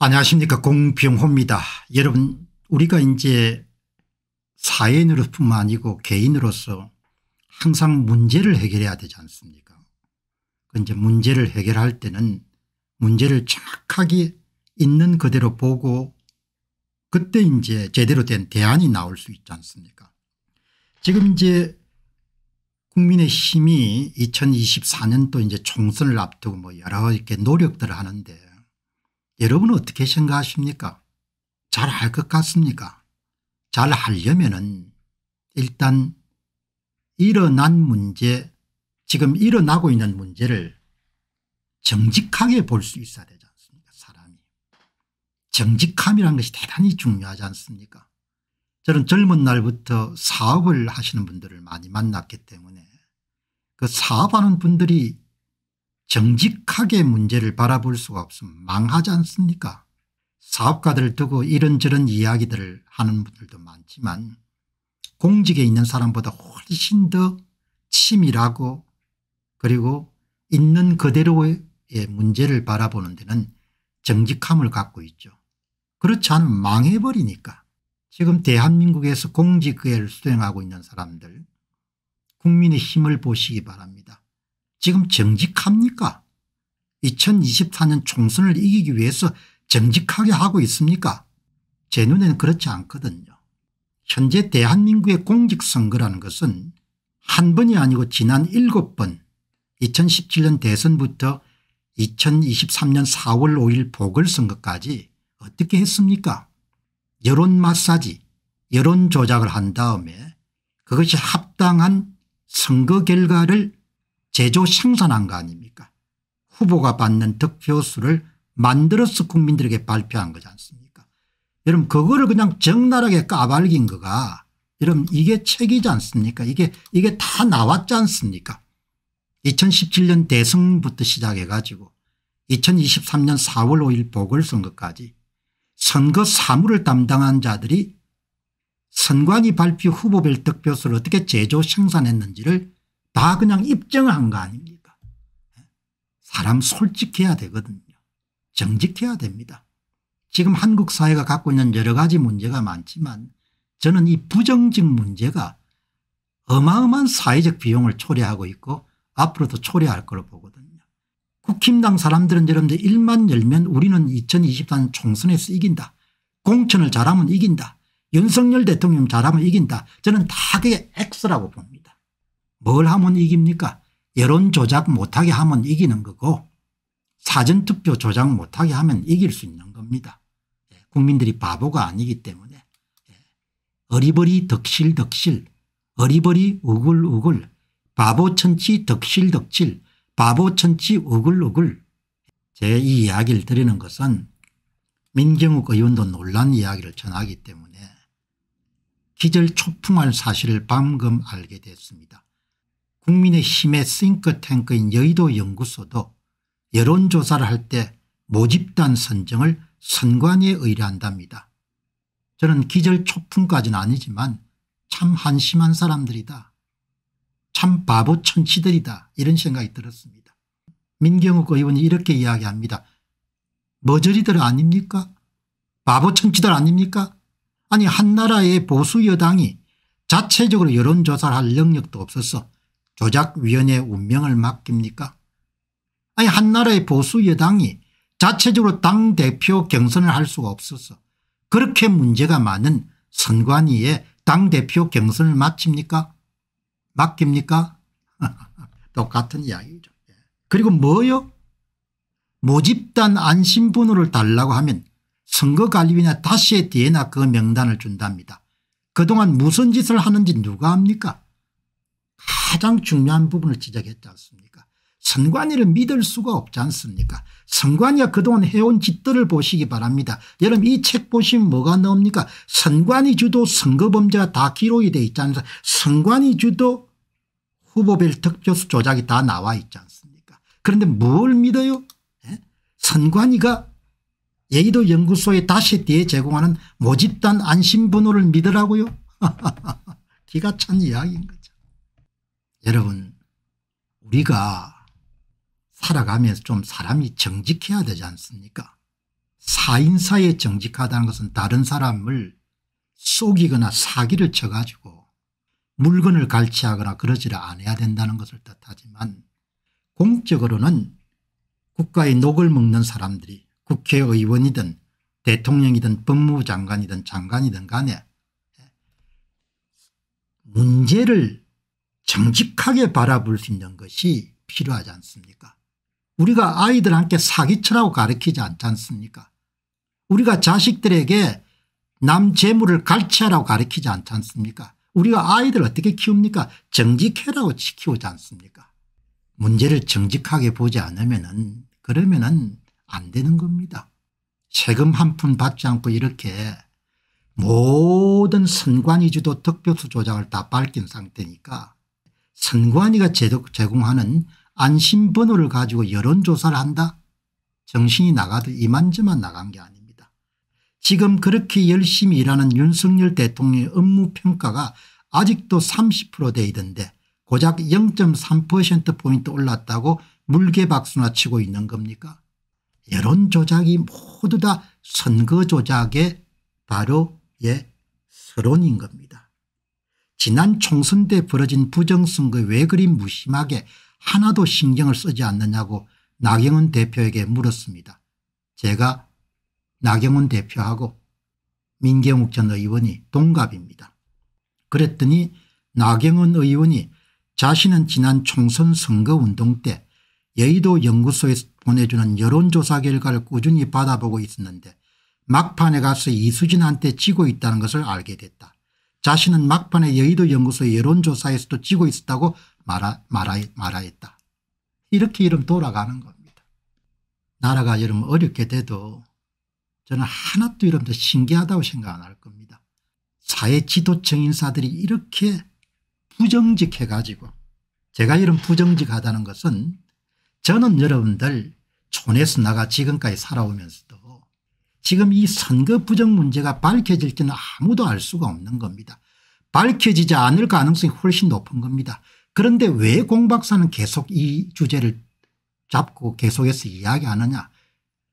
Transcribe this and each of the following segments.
안녕하십니까 공병호입니다. 여러분 우리가 이제 사회인으로뿐만 아니고 개인으로서 항상 문제를 해결해야 되지 않습니까 이제 문제를 해결할 때는 문제를 정확하게 있는 그대로 보고 그때 이제 제대로 된 대안이 나올 수 있지 않습니까 지금 이제 국민의힘이 2024년도 이제 총선을 앞두고 뭐 여러 이렇게 노력들을 하는데 여러분 어떻게 생각하십니까? 잘 할 것 같습니까? 잘 하려면은 일단 일어난 문제 지금 일어나고 있는 문제를 정직하게 볼 수 있어야 되지 않습니까 사람이. 정직함이라 것이 대단히 중요하지 않습니까 저는 젊은 날부터 사업을 하시는 분들을 많이 만났기 때문에 그 사업하는 분들이 정직하게 문제를 바라볼 수가 없으면 망하지 않습니까 사업가들을 두고 이런저런 이야기들을 하는 분들도 많지만 공직에 있는 사람보다 훨씬 더 치밀하고 그리고 있는 그대로의 문제를 바라보는 데는 정직함을 갖고 있죠. 그렇지 않으면 망해버리니까 지금 대한민국에서 공직을 수행하고 있는 사람들 국민의 힘을 보시기 바랍니다. 지금 정직합니까? 2024년 총선을 이기기 위해서 정직하게 하고 있습니까? 제 눈에는 그렇지 않거든요. 현재 대한민국의 공직선거라는 것은 한 번이 아니고 지난 7번 2017년 대선부터 2023년 4월 5일 보궐선거까지 어떻게 했습니까? 여론 마사지 여론 조작을 한 다음에 그것이 합당한 선거 결과를 제조 생산한 거 아닙니까 후보가 받는 득표수를 만들어서 국민들에게 발표한 거지 않습니까 여러분 그거를 그냥 적나라하게 까발긴 거가 여러분 이게 책이지 않습니까 이게 이게 다 나왔지 않습니까 2017년 대선부터 시작해 가지고 2023년 4월 5일 보궐선거까지 선거 사무를 담당한 자들이 선관위 발표 후보별 득표수를 어떻게 제조 생산했는지를 다 그냥 입증한 거 아닙니까? 사람 솔직해야 되거든요. 정직해야 됩니다. 지금 한국 사회가 갖고 있는 여러 가지 문제가 많지만 저는 이 부정직 문제가 어마어마한 사회적 비용을 초래하고 있고 앞으로도 초래할 걸로 보거든요. 국힘당 사람들은 여러분들 1만 열면 우리는 2023 총선에서 이긴다. 공천을 잘하면 이긴다. 윤석열 대통령 잘하면 이긴다. 저는 다 그게 X라고 봅니다. 뭘 하면 이깁니까 여론 조작 못하게 하면 이기는 거고 사전투표 조작 못하게 하면 이길 수 있는 겁니다. 예, 국민들이 바보가 아니기 때문에 예, 어리버리 덕실덕실 어리버리 우글우글 바보천치 덕실덕실 바보천치 우글우글 제이 이야기를 드리는 것은 민경욱 의원도 논란 이야기를 전하기 때문에 기절초풍할 사실을 방금 알게 됐습니다. 국민의힘의 싱크탱크인 여의도연구소도 여론조사를 할 때 모집단 선정을 선관위에 의뢰한답니다. 저는 기절 초풍까지는 아니지만 참 한심한 사람들이다. 참 바보 천치들이다 이런 생각이 들었습니다. 민경욱 의원이 이렇게 이야기합니다. 머저리들 아닙니까? 바보 천치들 아닙니까? 아니 한나라의 보수 여당이 자체적으로 여론조사를 할 능력도 없어서 조작위원회 운명을 맡깁니까 아니 한나라의 보수 여당이 자체적으로 당대표 경선을 할 수가 없어서 그렇게 문제가 많은 선관위에 당대표 경선을 마칩니까 맡깁니까 똑같은 이야기죠. 예. 그리고 뭐요 모집단 안심번호를 달라고 하면 선거관리위나 다시의 뒤에나 그 명단을 준답니다. 그동안 무슨 짓을 하는지 누가 압니까 가장 중요한 부분을 지적했지 않습니까 선관위를 믿을 수가 없지 않습니까 선관위가 그동안 해온 짓들을 보시기 바랍니다 여러분 이 책 보시면 뭐가 나옵니까 선관위 주도 선거범죄가 다 기록이 돼 있지 않습니까 선관위 주도 후보별 득표수 조작이 다 나와 있지 않습니까 그런데 뭘 믿어요 예? 선관위가 예의도 연구소에 다시 뒤에 제공하는 모집단 안심번호를 믿으라고요 기가 찬 이야기인 거예 여러분 우리가 살아가면서 좀 사람이 정직해야 되지 않습니까 사인사에 정직하다는 것은 다른 사람을 속이거나 사기를 쳐가지고 물건을 갈취하거나 그러지를 않아야 된다는 것을 뜻하지만 공적으로는 국가의 녹을 먹는 사람들이 국회의원이든 대통령이든 법무부 장관이든 장관이든 간에 문제를 정직하게 바라볼 수 있는 것이 필요하지 않습니까 우리가 아이들한테 사기처라고 가르치지 않지 않습니까 우리가 자식들에게 남 재물을 갈취하라고 가르치지 않지 않습니까 우리가 아이들 어떻게 키웁니까 정직해라고 키우지 않습니까 문제를 정직하게 보지 않으면 은 그러면 은안 되는 겁니다 세금 한 푼 받지 않고 이렇게 모든 선관위주도 득표수 조작을 다 밝힌 상태니까 선관위가 제공하는 안심번호를 가지고 여론조사를 한다? 정신이 나가도 이만저만 나간 게 아닙니다. 지금 그렇게 열심히 일하는 윤석열 대통령의 업무평가가 아직도 30%돼 있던데 고작 0.3%포인트 올랐다고 물개박수나 치고 있는 겁니까 여론조작이 모두 다 선거조작의 바로 예 서론인 겁니다. 지난 총선 때 벌어진 부정선거 왜 그리 무심하게 하나도 신경을 쓰지 않느냐고 나경원 대표에게 물었습니다. 제가 나경원 대표하고 민경욱 전 의원이 동갑입니다. 그랬더니 나경원 의원이 자신은 지난 총선 선거운동 때 여의도 연구소에서 보내주는 여론조사 결과를 꾸준히 받아보고 있었는데 막판에 가서 이수진한테 지고 있다는 것을 알게 됐다. 자신은 막판에 여의도 연구소 여론조사에서도 지고 있었다고 말하, 말하, 말하였다. 이렇게 이름 돌아가는 겁니다. 나라가 여름 어렵게 돼도 저는 하나도 이름 더 신기하다고 생각 안 할 겁니다. 사회 지도층 인사들이 이렇게 부정직해 가지고 제가 이런 부정직하다는 것은 저는 여러분들 촌에서 나가 지금까지 살아오면서 지금 이 선거 부정 문제가 밝혀질지는 아무도 알 수가 없는 겁니다. 밝혀지지 않을 가능성이 훨씬 높은 겁니다. 그런데 왜 공박사는 계속 이 주제를 잡고 계속해서 이야기하느냐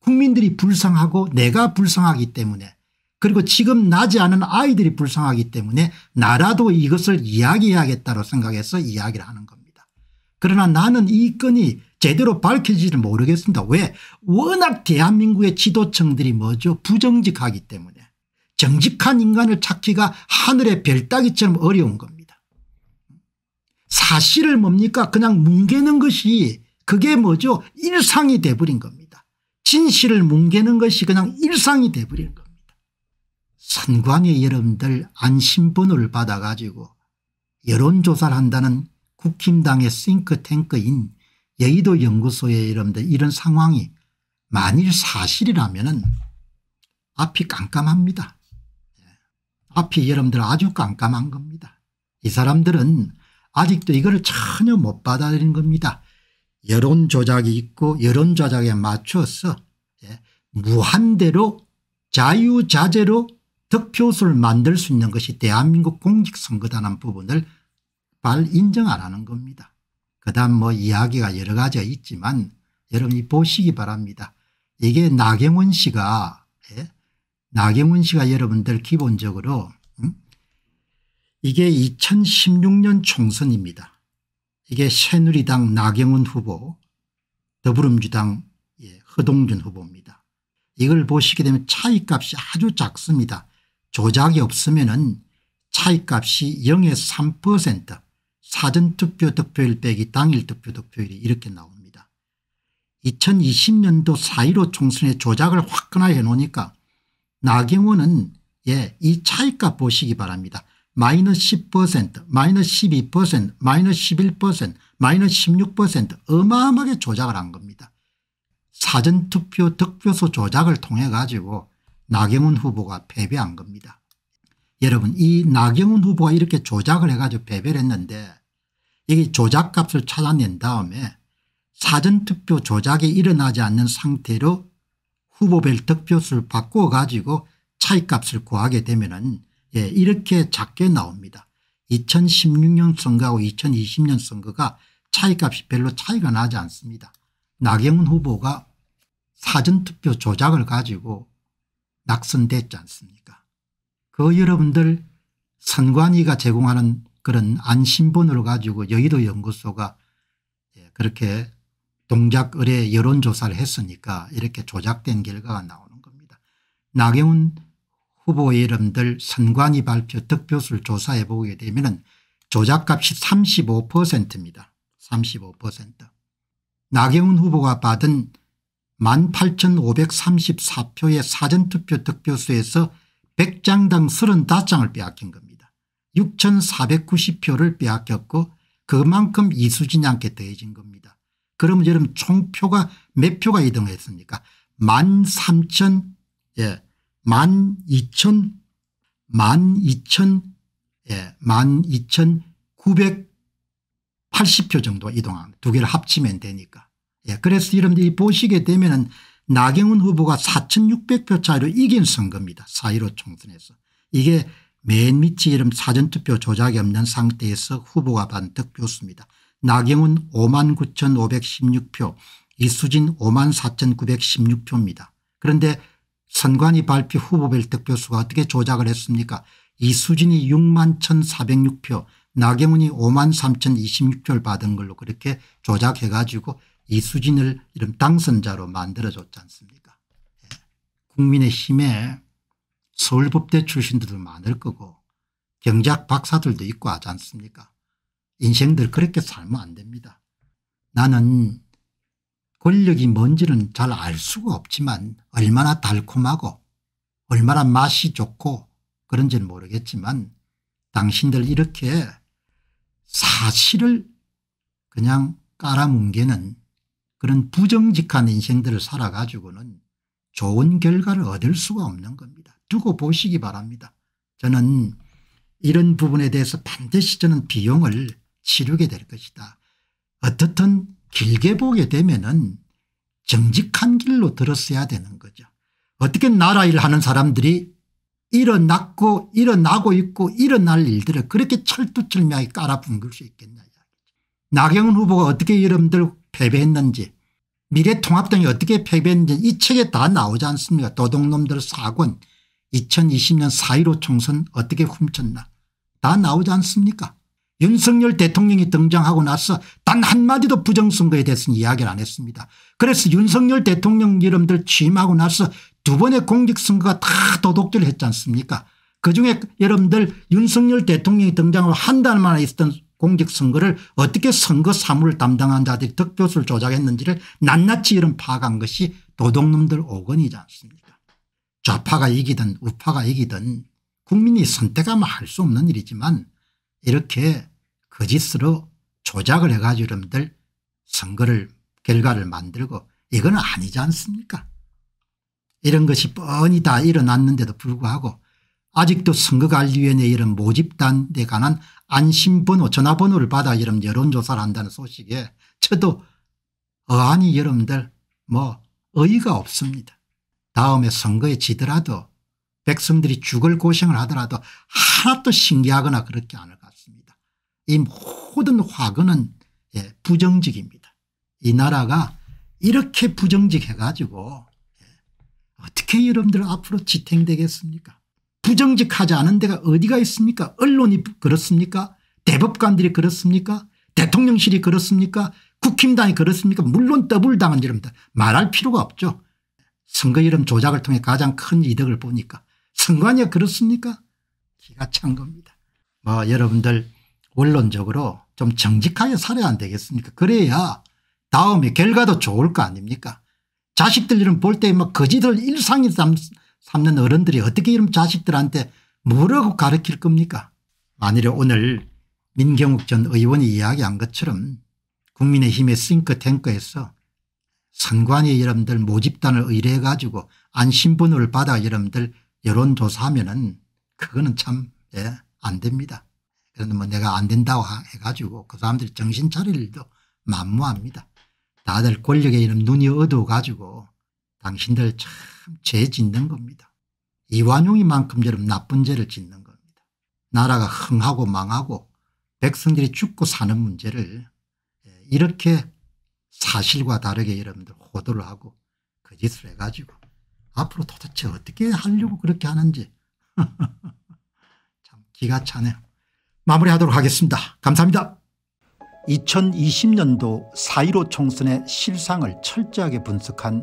국민들이 불쌍하고 내가 불쌍하기 때문에 그리고 지금 나지 않은 아이들이 불쌍하기 때문에 나라도 이것을 이야기해야겠다고 생각해서 이야기를 하는 겁니다. 그러나 나는 이 건이 제대로 밝혀지지를 모르겠습니다. 왜 워낙 대한민국의 지도층들이 뭐죠 부정직하기 때문에 정직한 인간을 찾기가 하늘의 별 따기처럼 어려운 겁니다. 사실을 뭡니까 그냥 뭉개는 것이 그게 뭐죠 일상이 돼버린 겁니다. 진실을 뭉개는 것이 그냥 일상이 돼버린 겁니다. 선관위 여러분들 안심번호를 받아가지고 여론조사를 한다는 국힘당의 싱크탱크인 여의도 연구소에 이런데 이런 상황이 만일 사실이라면 앞이 깜깜합니다. 예. 앞이 여러분들 아주 깜깜한 겁니다. 이 사람들은 아직도 이거 전혀 못 받아들인 겁니다. 여론 조작이 있고 여론 조작에 맞추서 예, 무한대로 자유자재로 득표수를 만들 수 있는 것이 대한민국 공직선거다는 부분을 발 인정 안 하는 겁니다. 그 다음 뭐 이야기가 여러 가지가 있지만 여러분이 보시기 바랍니다. 이게 나경원 씨가 예? 나경원 씨가 여러분들 기본적으로 음? 이게 2016년 총선입니다. 이게 새누리당 나경원 후보 더불어민주당 예, 허동준 후보입니다. 이걸 보시게 되면 차이값이 아주 작습니다. 조작이 없으면 차이값이 0에 사전투표 득표율 빼기 당일 투표 득표율이 이렇게 나옵니다. 2020년도 4.15 총선의 조작을 화끈하게 해놓으니까 나경원은 예, 이 차이값 보시기 바랍니다. 마이너스 10%, 마이너스 12%, 마이너스 11%, 마이너스 16% 어마어마하게 조작을 한 겁니다. 사전투표 득표소 조작을 통해 가지고 나경원 후보가 패배한 겁니다. 여러분 이 나경원 후보가 이렇게 조작을 해가지고 배배를 했는데 이게 조작값을 찾아낸 다음에 사전투표 조작이 일어나지 않는 상태로 후보별 득표수를 바꿔 가지고 차이값을 구하게 되면 은 예, 이렇게 작게 나옵니다. 2016년 선거하고 2020년 선거가 차이값이 별로 차이가 나지 않습니다. 나경원 후보가 사전투표 조작을 가지고 낙선됐지 않습니까 그 여러분들 선관위가 제공하는 그런 안심번호를 가지고 여의도 연구소가 예, 그렇게 동작 의뢰 여론조사를 했으니까 이렇게 조작된 결과가 나오는 겁니다. 나경원 후보 이름들 선관위 발표 득표수를 조사해 보게 되면 조작값이 35%입니다. 35%. 나경원 후보가 받은 18,534표의 사전투표 득표수에서 100장당 35장을 빼앗긴 겁니다. 6490표를 빼앗겼고 그만큼 이수진이 않게 더해진 겁니다. 그러면 여러분 총표가 몇 표가 이동했습니까 13,000 예, 12,000 12,000 예, 12,980표 정도 이동한 두 개를 합치면 되니까. 예, 그래서 여러분들이 보시게 되면은 나경원 후보가 4600표 차이로 이긴 선거입니다. 4.15 총선에서. 이게 맨 밑이 이름 사전투표 조작이 없는 상태에서 후보가 받은 득표수입니다. 나경원 59,516표 이수진 54,916표입니다. 그런데 선관위 발표 후보별 득표수가 어떻게 조작을 했습니까 이수진이 61,406표 나경원이 53,026표를 받은 걸로 그렇게 조작해 가지고 이수진을 이런 당선자로 만들어줬지 않습니까 예. 국민의힘에 서울법대 출신들도 많을 거고 경제학 박사들도 있고 하지 않습니까 인생들 그렇게 살면 안 됩니다. 나는 권력이 뭔지는 잘 알 수가 없지만 얼마나 달콤하고 얼마나 맛이 좋고 그런지는 모르겠지만 당신들 이렇게 사실을 그냥 깔아뭉개는 그런 부정직한 인생들을 살아가지고는 좋은 결과를 얻을 수가 없는 겁니다. 두고 보시기 바랍니다. 저는 이런 부분에 대해서 반드시 저는 비용을 치르게 될 것이다. 어떻든 길게 보게 되면은 정직한 길로 들었어야 되는 거죠. 어떻게 나라 일 하는 사람들이 일어났고 일어나고 있고 일어날 일들을 그렇게 철두철미하게 깔아뭉길 수 있겠냐. 나경원 후보가 어떻게 여러분들 패배했는지 미래통합당이 어떻게 패배했는지 이 책에 다 나오지 않습니까 도둑놈들 사권 2020년 4.15 총선 어떻게 훔쳤나 다 나오지 않습니까 윤석열 대통령이 등장하고 나서 단 한마디도 부정선거에 대해서는 이야기를 안 했습니다. 그래서 윤석열 대통령 이름들 취임하고 나서 두 번의 공직선거가 다 도둑질 했지 않습니까 그중에 여러분들 윤석열 대통령이 등장하고 한 달 만에 있었던 공직선거를 어떻게 선거 사무를 담당한 자들이 득표수를 조작했는지를 낱낱이 이런 파악한 것이 도둑놈들 오건이지 않습니까 좌파가 이기든 우파가 이기든 국민이 선택하면 할 수 없는 일이지만 이렇게 거짓으로 조작을 해가지고 여러분들 선거를 결과를 만들고 이건 아니지 않습니까 이런 것이 뻔히 다 일어났는데도 불구하고 아직도 선거관리위원회 이런 모집단에 관한 안심번호 전화번호를 받아 여러 여론조사를 한다는 소식에 저도 어안이 여러분들 뭐 의의가 없습니다. 다음에 선거에 지더라도 백성들이 죽을 고생을 하더라도 하나도 신기하거나 그렇게 않을 것 같습니다. 이 모든 화근은 예, 부정직입니다. 이 나라가 이렇게 부정직해가지고 예, 어떻게 여러분들 앞으로 지탱되겠습니까 부정직하지 않은 데가 어디가 있습니까 언론이 그렇습니까 대법관들이 그렇습니까 대통령실이 그렇습니까 국힘당이 그렇습니까 물론 더블당은 이럽니다 말할 필요가 없죠 선거 이름 조작을 통해 가장 큰 이득을 보니까 선관위가 그렇습니까 기가 찬 겁니다 뭐 여러분들 원론적으로 좀 정직하게 살아야 안 되겠습니까 그래야 다음에 결과도 좋을 거 아닙니까 자식들은 볼때막 뭐 거지들 일상이 삼는 어른들이 어떻게 이런 자식들한테 뭐라고 가르칠 겁니까 만일에 오늘 민경욱 전 의원이 이야기한 것처럼 국민의힘의 싱크탱크에서 선관위 여러분들 모집단을 의뢰해 가지고 안신분을 받아 여러분들 여론조사하면 은 그거는 참안 예, 됩니다. 그런데 뭐 내가 안 된다고 해가지고 그 사람들이 정신 차릴 일도 만무합니다. 다들 권력의 이름 눈이 어두워가지고 당신들 참 죄 짓는 겁니다. 이완용이만큼처럼 나쁜 죄를 짓는 겁니다. 나라가 흥하고 망하고 백성들이 죽고 사는 문제를 예, 이렇게 사실과 다르게 여러분들 호도를 하고 거짓을 그 해가지고 앞으로 도대체 어떻게 하려고 그렇게 하는지 참 기가 차네요. 마무리하도록 하겠습니다. 감사합니다. 2020년도 4.15 총선의 실상을 철저하게 분석한